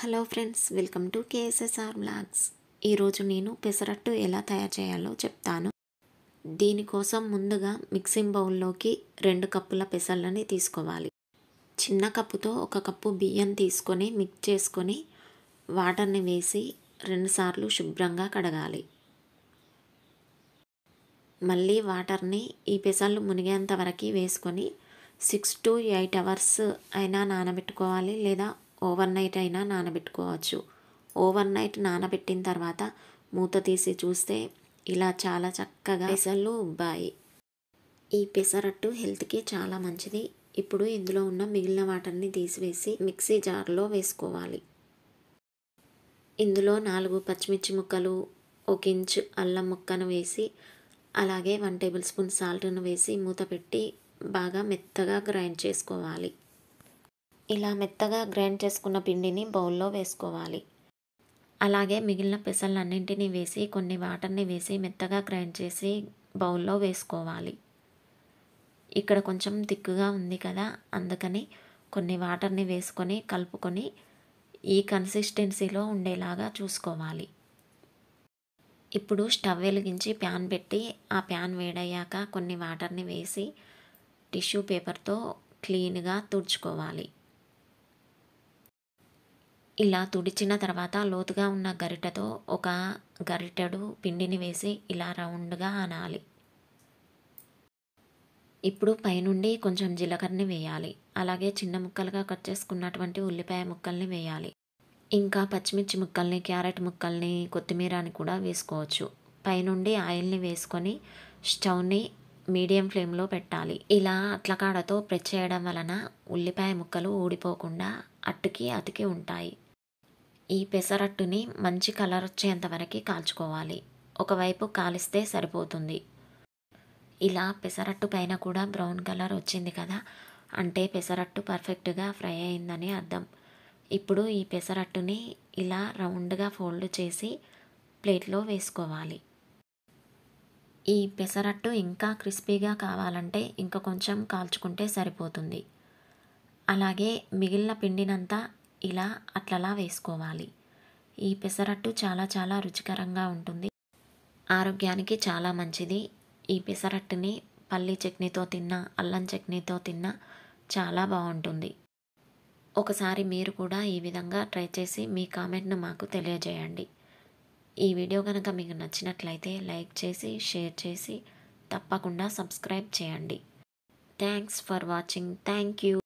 hello friends welcome to KSSR blogs ఈరోజు నేను పెసరట్టు ఎలా తయారు చేయాలో చెప్తాను దీనికోసం ముందుగా మిక్సింగ్ బౌల్లోకి రెండు కప్పుల పెసర్లని తీసుకోవాలి చిన్న కప్పుతో ఒక కప్పు బియ్యం తీసుకొని మిక్స్ చేసుకొని వాటర్ని వేసి రెండుసార్లు శుభ్రంగా కడగాలి మళ్ళీ వాటర్ని ఈ పెసర్లు మునిగేంత వరకు వేసుకొని సిక్స్ టు ఎయిట్ అవర్స్ అయినా నానబెట్టుకోవాలి లేదా ఓవర్ నైట్ అయినా నానబెట్టుకోవచ్చు ఓవర్ నైట్ నానబెట్టిన తర్వాత మూత తీసి చూస్తే ఇలా చాలా చక్కగా పెసర్లు ఉబ్బాయి ఈ పెసరట్టు హెల్త్కి చాలా మంచిది ఇప్పుడు ఇందులో ఉన్న మిగిలిన వాటర్ని తీసివేసి మిక్సీ జార్లో వేసుకోవాలి ఇందులో నాలుగు పచ్చిమిర్చి ముక్కలు ఒక ఇంచ్ అల్లం ముక్కను వేసి అలాగే వన్ టేబుల్ స్పూన్ సాల్ట్ను వేసి మూత పెట్టి బాగా మెత్తగా గ్రైండ్ చేసుకోవాలి ఇలా మెత్తగా గ్రైండ్ చేసుకున్న పిండిని బౌల్లో వేసుకోవాలి అలాగే మిగిలిన పెసలన్నింటినీ వేసి కొన్ని వాటర్ని వేసి మెత్తగా గ్రైండ్ చేసి బౌల్లో వేసుకోవాలి ఇక్కడ కొంచెం తిక్కుగా ఉంది కదా అందుకని కొన్ని వాటర్ని వేసుకొని కలుపుకొని ఈ కన్సిస్టెన్సీలో ఉండేలాగా చూసుకోవాలి ఇప్పుడు స్టవ్ వెలిగించి ప్యాన్ పెట్టి ఆ ప్యాన్ వేడయ్యాక కొన్ని వాటర్ని వేసి టిష్యూ పేపర్తో క్లీన్గా తుడుచుకోవాలి ఇలా తుడిచిన తర్వాత లోతుగా ఉన్న గరిటతో ఒక గరిటెడు పిండిని వేసి ఇలా రౌండ్గా అనాలి ఇప్పుడు పైనుండి కొంచెం జీలకర్రని వేయాలి అలాగే చిన్న ముక్కలుగా కట్ చేసుకున్నటువంటి ఉల్లిపాయ ముక్కల్ని వేయాలి ఇంకా పచ్చిమిర్చి ముక్కల్ని క్యారెట్ ముక్కల్ని కొత్తిమీరని కూడా వేసుకోవచ్చు పైనుండి ఆయిల్ని వేసుకొని స్టవ్ని మీడియం ఫ్లేమ్లో పెట్టాలి ఇలా అట్లకాడతో ప్రెచ్ చేయడం వలన ఉల్లిపాయ ముక్కలు ఊడిపోకుండా అట్టుకి అతికి ఉంటాయి ఈ పెసరట్టుని మంచి కలర్ వచ్చేంత వరకు కాల్చుకోవాలి ఒకవైపు కాలిస్తే సరిపోతుంది ఇలా పెసరట్టు పైన కూడా బ్రౌన్ కలర్ వచ్చింది కదా అంటే పెసరట్టు పర్ఫెక్ట్గా ఫ్రై అయిందని అర్థం ఇప్పుడు ఈ పెసరట్టుని ఇలా రౌండ్గా ఫోల్డ్ చేసి ప్లేట్లో వేసుకోవాలి ఈ పెసరట్టు ఇంకా క్రిస్పీగా కావాలంటే ఇంకా కొంచెం కాల్చుకుంటే సరిపోతుంది అలాగే మిగిలిన పిండినంతా ఇలా అట్లలా వేసుకోవాలి ఈ పెసరట్టు చాలా చాలా రుచికరంగా ఉంటుంది ఆరోగ్యానికి చాలా మంచిది ఈ పెసరట్టుని పల్లి చట్నీతో తిన్నా అల్లం చట్నీతో తిన్నా చాలా బాగుంటుంది ఒకసారి మీరు కూడా ఈ విధంగా ట్రై చేసి మీ కామెంట్ను మాకు తెలియజేయండి ఈ వీడియో కనుక మీకు నచ్చినట్లయితే లైక్ చేసి షేర్ చేసి తప్పకుండా సబ్స్క్రైబ్ చేయండి thanks for watching thank you